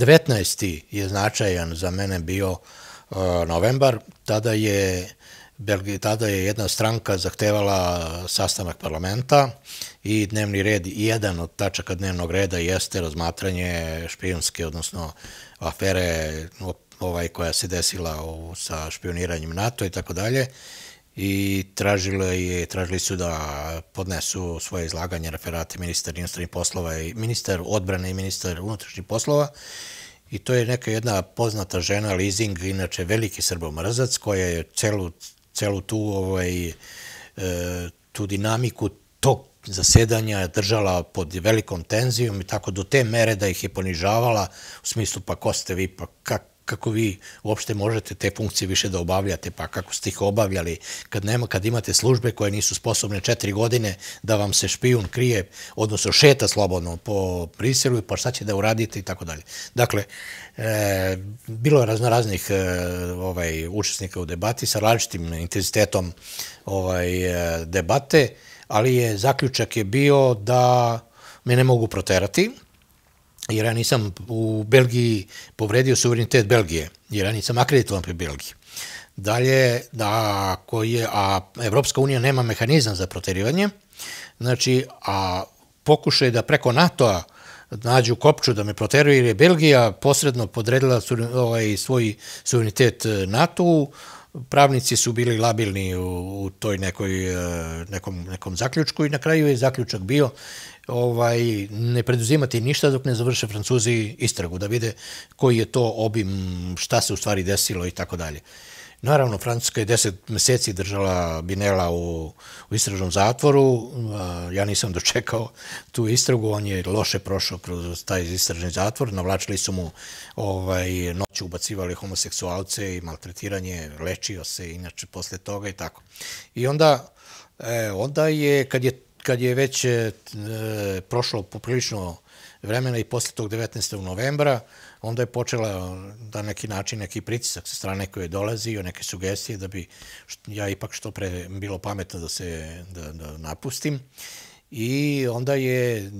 19. je značajan za mene bio e, novembar, tada je Belgi, tada je jedna stranka zahtevala sastanak parlamenta i dnevni red, jedan od tačaka dnevnog reda jeste razmatranje špijunske, odnosno afere ovaj, koja se desila sa špioniranjem NATO i tako dalje i je tražili su da podnesu svoje izlaganje referate ministar inostranih poslova i ministar odbrane i ministar unutrašnjih poslova. I to je neka jedna poznata žena, Lizing, inače veliki srbomrzac, koja je celu, celu tu, ovaj, e, tu dinamiku tog zasedanja držala pod velikom tenzijom i tako do te mere da ih je ponižavala u smislu pa ko ste vi, pa kak, kako vi uopšte možete te funkcije više da obavljate, pa kako ste ih obavljali, kad, nema, kad imate službe koje nisu sposobne četiri godine da vam se špijun krije, odnosno šeta slobodno po priselu, pa šta će da uradite i tako dalje. Dakle, e, bilo je razno raznih e, ovaj, učesnika u debati sa različitim intenzitetom ovaj, e, debate, ali je zaključak je bio da me ne mogu proterati, jer ja nisam u Belgiji povredio suverenitet Belgije, jer ja nisam akreditovan pri Belgiji. Dalje, da, koji je, a Evropska unija nema mehanizam za proterivanje, znači, a pokušaj da preko NATO-a nađu kopču da me proteruje, jer je Belgija posredno podredila ovaj, svoj suverenitet eh, NATO-u, pravnici su bili labilni u, u toj nekoj, e, nekom, nekom zaključku i na kraju je zaključak bio ovaj, ne preduzimati ništa dok ne završe Francuzi istragu, da vide koji je to obim, šta se u stvari desilo i tako dalje. Naravno, Francuska je deset meseci držala Binela u, u istražnom zatvoru. Ja nisam dočekao tu istragu. On je loše prošao kroz taj istražni zatvor. Navlačili su mu ovaj, noću, ubacivali homoseksualce i maltretiranje, lečio se inače posle toga i tako. I onda, e, onda je, kad je kad je već e, prošlo poprilično vremena i posle tog 19. novembra, onda je počela da e, neki način, neki pritisak sa strane koje dolazi, o neke sugestije da bi ja ipak što pre bilo pametno da se da, da napustim. I onda je e,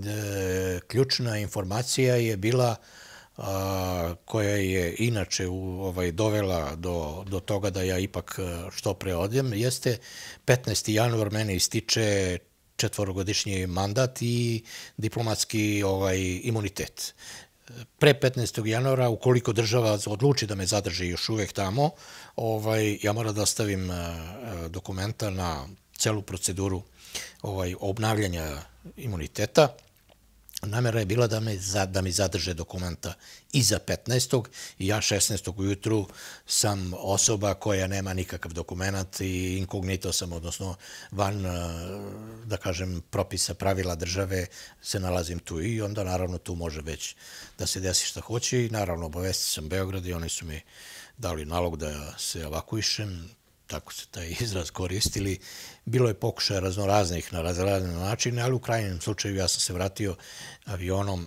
ključna informacija je bila a, koja je inače u, ovaj, dovela do, do toga da ja ipak e, što pre odjem, jeste 15. januar meni ističe četvorogodišnji mandat i diplomatski ovaj, imunitet. Pre 15. januara, ukoliko država odluči da me zadrži još uvijek tamo, ovaj, ja moram da stavim eh, dokumenta na celu proceduru ovaj, obnavljanja imuniteta. Namera je bila da me za, da mi zadrže dokumenta i za 15. i ja 16. ujutru sam osoba koja nema nikakav dokumentat i inkognito sam, odnosno van, eh, da kažem, propisa pravila države, se nalazim tu i onda naravno tu može već da se desi šta hoće i naravno obavesti sam Beograd i oni su mi dali nalog da se evakuišem, tako se taj izraz koristili. Bilo je pokušaja raznoraznih na razrazne načine, ali u krajnjem slučaju ja sam se vratio avionom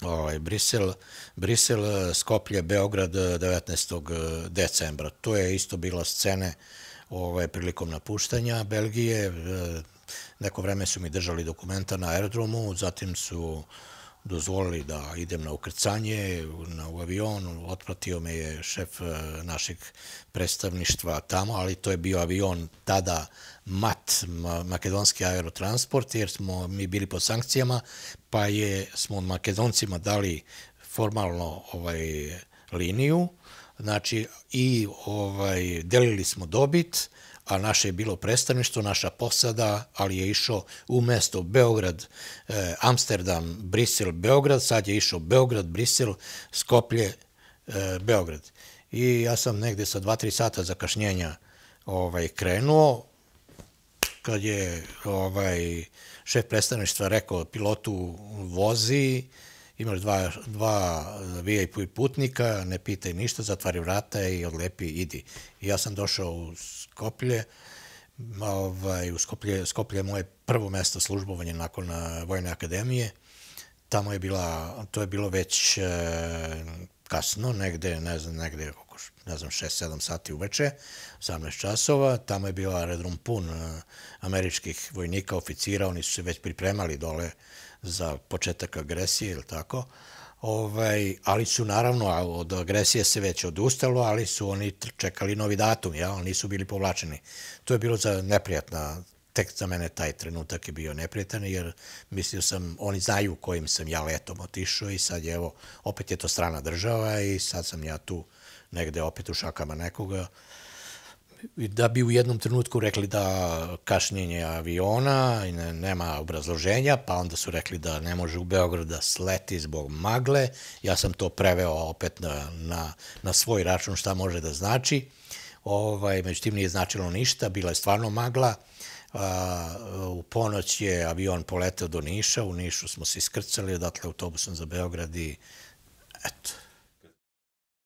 ovaj, Brisel, Brisel, Skoplje, Beograd 19. Eh, decembra. To je isto bila scene ovaj, prilikom napuštanja Belgije. Eh, neko vreme su mi držali dokumenta na aerodromu, zatim su dozvolili da idem na ukrcanje na, u avion. Otpratio me je šef e, našeg predstavništva tamo, ali to je bio avion tada MAT, makedonski aerotransport, jer smo mi bili pod sankcijama, pa je, smo makedoncima dali formalno ovaj liniju, znači i ovaj delili smo dobit, a naše je bilo predstavništvo, naša posada, ali je išao u mesto Beograd, eh, Amsterdam, Brisel, Beograd, sad je išao Beograd, Brisel, Skoplje, eh, Beograd. I ja sam negde sa 2-3 sata zakašnjenja ovaj, krenuo, kad je ovaj, šef predstavništva rekao pilotu vozi, imaš dva, dva VIP putnika, ne pitaj ništa, zatvari vrata i odlepi, idi. I ja sam došao u Skoplje, ovaj, u Skoplje, Skoplje je moje prvo mesto službovanje nakon eh, Vojne akademije. Tamo je bila, to je bilo već eh, kasno, negde, ne znam, negde, ne znam, 6-7 sati uveče, 18 časova, tamo je bio aerodrom pun e, američkih vojnika, oficira, oni su se već pripremali dole za početak agresije ili tako, ovaj, ali su naravno, od agresije se već odustalo, ali su oni čekali novi datum, ja, oni nisu bili povlačeni. To je bilo za neprijatna tek za mene taj trenutak je bio neprijetan, jer mislio sam, oni znaju u kojim sam ja letom otišao i sad je evo, opet je to strana država i sad sam ja tu negde opet u šakama nekoga. Da bi u jednom trenutku rekli da kašnjenje aviona i nema obrazloženja, pa onda su rekli da ne može u Beograd da sleti zbog magle. Ja sam to preveo opet na, na, na svoj račun šta može da znači. Ovaj, međutim, nije značilo ništa, bila je stvarno magla. U ponoć je avion poletao do Niša, u Nišu smo se iskrcali, odatle autobusom za Beograd i eto,